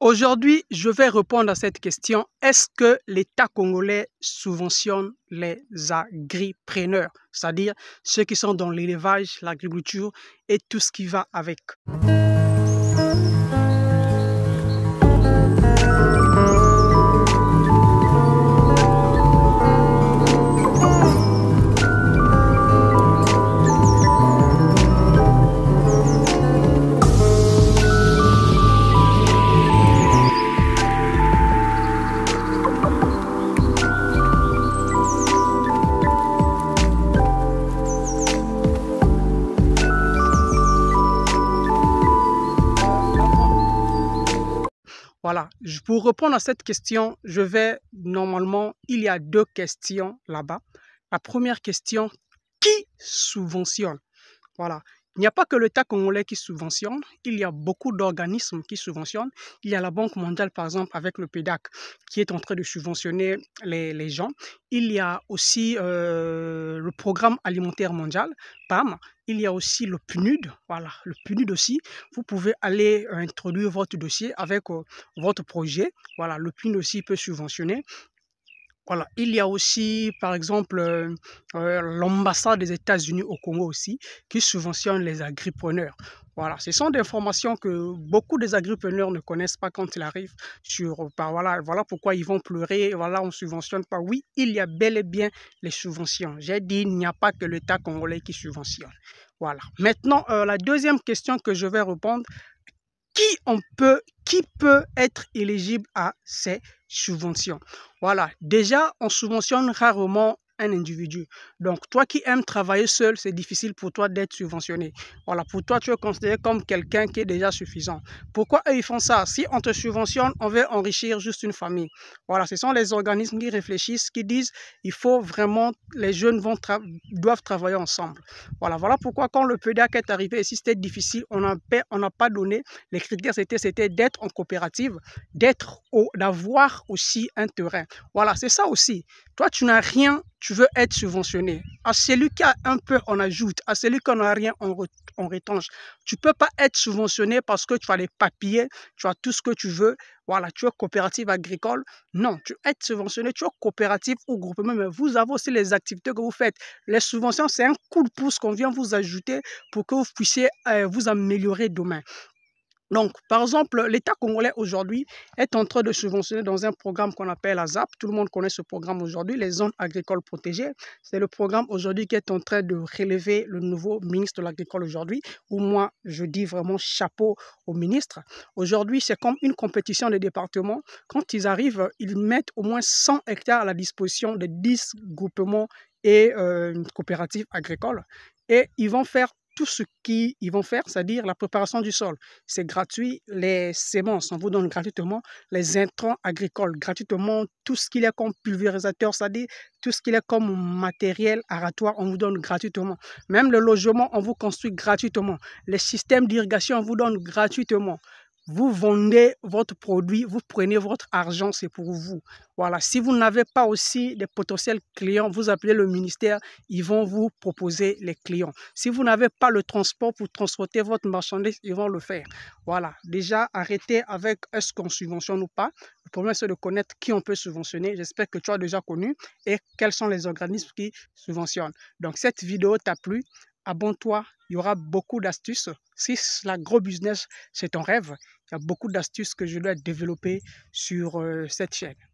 Aujourd'hui, je vais répondre à cette question. Est-ce que l'État congolais subventionne les agripreneurs, c'est-à-dire ceux qui sont dans l'élevage, l'agriculture et tout ce qui va avec Voilà, pour répondre à cette question, je vais normalement, il y a deux questions là-bas. La première question, qui subventionne Voilà, il n'y a pas que le l'État congolais qui subventionne, il y a beaucoup d'organismes qui subventionnent. Il y a la Banque mondiale, par exemple, avec le PEDAC, qui est en train de subventionner les, gens. Il y a aussi euh, le Programme alimentaire mondial, PAM. Il y a aussi le PNUD, voilà, le PNUD aussi. Vous pouvez aller introduire votre dossier avec euh, votre projet. Voilà, le PNUD aussi peut subventionner. Voilà. Il y a aussi, par exemple, euh, euh, l'ambassade des États-Unis au Congo aussi, qui subventionne les agripreneurs. Voilà, ce sont des informations que beaucoup des agripreneurs ne connaissent pas quand ils arrivent sur, bah, voilà, voilà pourquoi ils vont pleurer, voilà, on subventionne pas. Oui, il y a bel et bien les subventions. J'ai dit, il n'y a pas que l'État congolais qui subventionne. Voilà. Maintenant, euh, la deuxième question que je vais répondre, qui, on peut, qui peut être éligible à ces subventions. Voilà, déjà, on subventionne rarement un individu. Donc, toi qui aimes travailler seul, c'est difficile pour toi d'être subventionné. Voilà, pour toi, tu es considéré comme quelqu'un qui est déjà suffisant. Pourquoi ils font ça Si on te subventionne, on veut enrichir juste une famille. Voilà, ce sont les organismes qui réfléchissent, qui disent, il faut vraiment, les jeunes vont doivent travailler ensemble. Voilà, voilà pourquoi quand le PEDAC est arrivé, si c'était difficile, on n'a pas donné, les critères, c'était d'être en coopérative, d'être, au, d'avoir aussi un terrain. Voilà, c'est ça aussi. Toi, tu n'as rien, tu veux être subventionné. À celui qui a un peu, on ajoute. À celui qui n'a rien, on, on Tu ne peux pas être subventionné parce que tu as les papiers, tu as tout ce que tu veux. Voilà, tu es coopérative agricole. Non, tu es subventionné, tu es coopérative ou groupement. Mais vous avez aussi les activités que vous faites. Les subventions, c'est un coup de pouce qu'on vient vous ajouter pour que vous puissiez euh, vous améliorer demain. Donc, par exemple, l'État congolais aujourd'hui est en train de subventionner dans un programme qu'on appelle la ZAP. Tout le monde connaît ce programme aujourd'hui, les zones agricoles protégées. C'est le programme aujourd'hui qui est en train de relever le nouveau ministre de l'Agricole aujourd'hui, au moi, je dis vraiment chapeau au ministre. Aujourd'hui, c'est comme une compétition des départements. Quand ils arrivent, ils mettent au moins 100 hectares à la disposition de 10 groupements et euh, coopératives agricoles. Et ils vont faire tout ce qu'ils vont faire, c'est-à-dire la préparation du sol. C'est gratuit, les semences, on vous donne gratuitement les intrants agricoles, gratuitement tout ce qu'il est a comme pulvérisateur, c'est-à-dire tout ce qu'il est a comme matériel aratoire, on vous donne gratuitement. Même le logement, on vous construit gratuitement. Les systèmes d'irrigation, on vous donne gratuitement. Vous vendez votre produit, vous prenez votre argent, c'est pour vous. Voilà. Si vous n'avez pas aussi des potentiels clients, vous appelez le ministère, ils vont vous proposer les clients. Si vous n'avez pas le transport pour transporter votre marchandise, ils vont le faire. Voilà. Déjà, arrêtez avec est-ce qu'on subventionne ou pas. Le problème, c'est de connaître qui on peut subventionner. J'espère que tu as déjà connu et quels sont les organismes qui subventionnent. Donc, cette vidéo t'a plu abonne-toi. Il y aura beaucoup d'astuces. Si gros business, c'est ton rêve, il y a beaucoup d'astuces que je dois développer sur euh, cette chaîne.